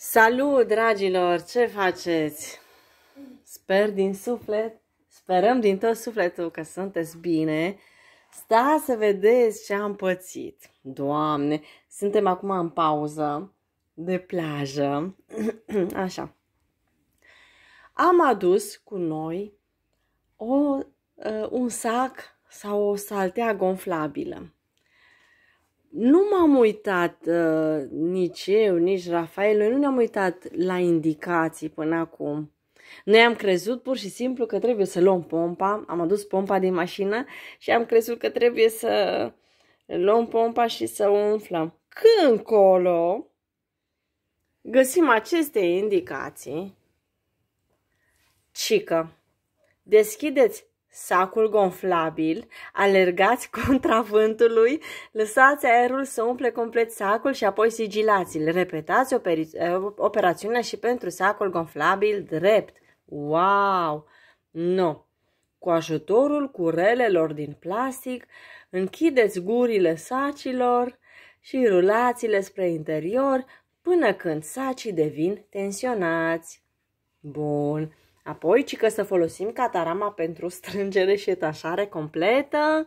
Salut, dragilor! Ce faceți? Sper din suflet, sperăm din tot sufletul că sunteți bine. Sta să vedeți ce am pățit. Doamne, suntem acum în pauză de plajă. Așa. Am adus cu noi o, uh, un sac sau o saltea gonflabilă nu m-am uitat uh, nici eu, nici Rafael, noi nu ne-am uitat la indicații până acum. Noi am crezut pur și simplu că trebuie să luăm pompa, am adus pompa din mașină și am crezut că trebuie să luăm pompa și să o umflăm. Când colo găsim aceste indicații, cică, deschideți sacul gonflabil, alergați contra vântului, lăsați aerul să umple complet sacul și apoi sigilați-l. Repetați operi- eh, operațiunea și pentru sacul gonflabil drept. Wow! Nu! No. Cu ajutorul curelelor din plastic, închideți gurile sacilor și rulați-le spre interior până când sacii devin tensionați. Bun. Apoi, ci că să folosim catarama pentru strângere și etașare completă.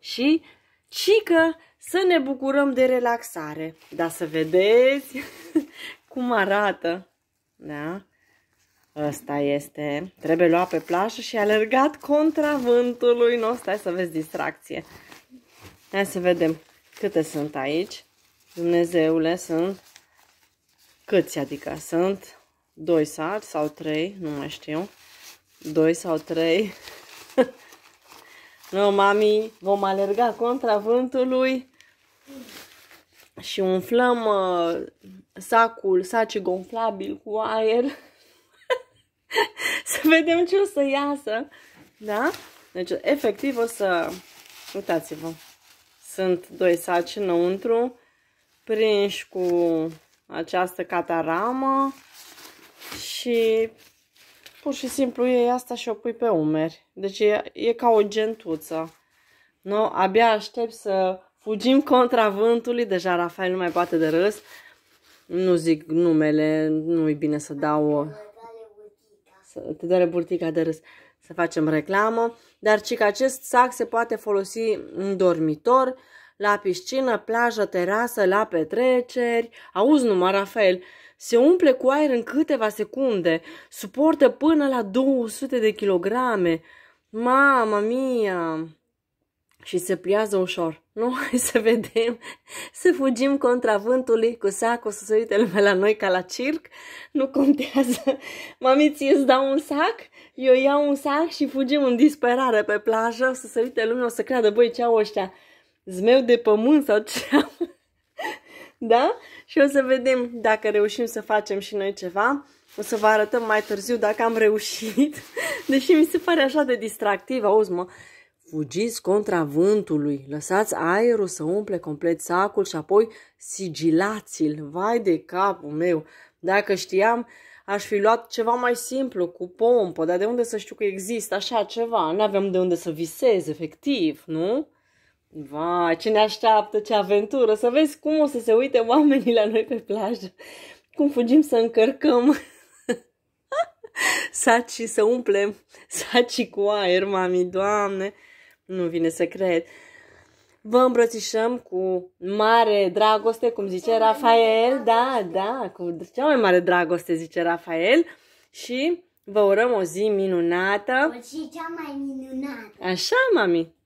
Și ci că să ne bucurăm de relaxare. Dar să vedeți cum arată. Da? Ăsta este. Trebuie luat pe plajă și alergat contra vântului. Nu, stai să vezi distracție. Hai să vedem câte sunt aici. Dumnezeule, sunt câți, adică sunt 2 sari sau 3, nu mai știu. 2 sau 3. nu, mami, vom alerga contra vântului și umflăm uh, sacul, saci gonflabil cu aer să vedem ce o să iasă. Da? Deci, efectiv, o să... Uitați-vă. Sunt doi saci înăuntru, prinși cu această cataramă și pur și simplu iei asta și o pui pe umeri. Deci e, e ca o gentuță. Nu? Abia aștept să fugim contra vântului, deja Rafael nu mai poate de râs. Nu zic numele, nu-i bine să dau... O... Să te dă burtica de râs să facem reclamă, dar ci că acest sac se poate folosi în dormitor, la piscină, plajă, terasă, la petreceri. Auzi numai, Rafael, se umple cu aer în câteva secunde, suportă până la 200 de kilograme. Mama mia! Și se pliază ușor. Nu, hai să vedem, să fugim contra vântului cu sacul, să se uite lumea la noi ca la circ. Nu contează. Mami, ție îți dau un sac? Eu iau un sac și fugim în disperare pe plajă, să se uite lumea, o să creadă, băi, ce au ăștia? Zmeu de pământ sau ce au? da? Și o să vedem dacă reușim să facem și noi ceva. O să vă arătăm mai târziu dacă am reușit, deși mi se pare așa de distractiv, auzi mă. Fugiți contra vântului, lăsați aerul să umple complet sacul și apoi sigilați-l. Vai de capul meu! Dacă știam, aș fi luat ceva mai simplu, cu pompă, dar de unde să știu că există așa ceva? Nu avem de unde să visez, efectiv, nu? Va, ce ne așteaptă, ce aventură! Să vezi cum o să se uite oamenii la noi pe plajă. Cum fugim să încărcăm saci să umplem saci cu aer, mami, doamne! Nu vine să cred. Vă îmbrățișăm cu mare dragoste, cum zice Rafael. Da, da, cu cea mai mare dragoste, zice Rafael. Și vă urăm o zi minunată. Păi și cea mai minunată. Așa, mami.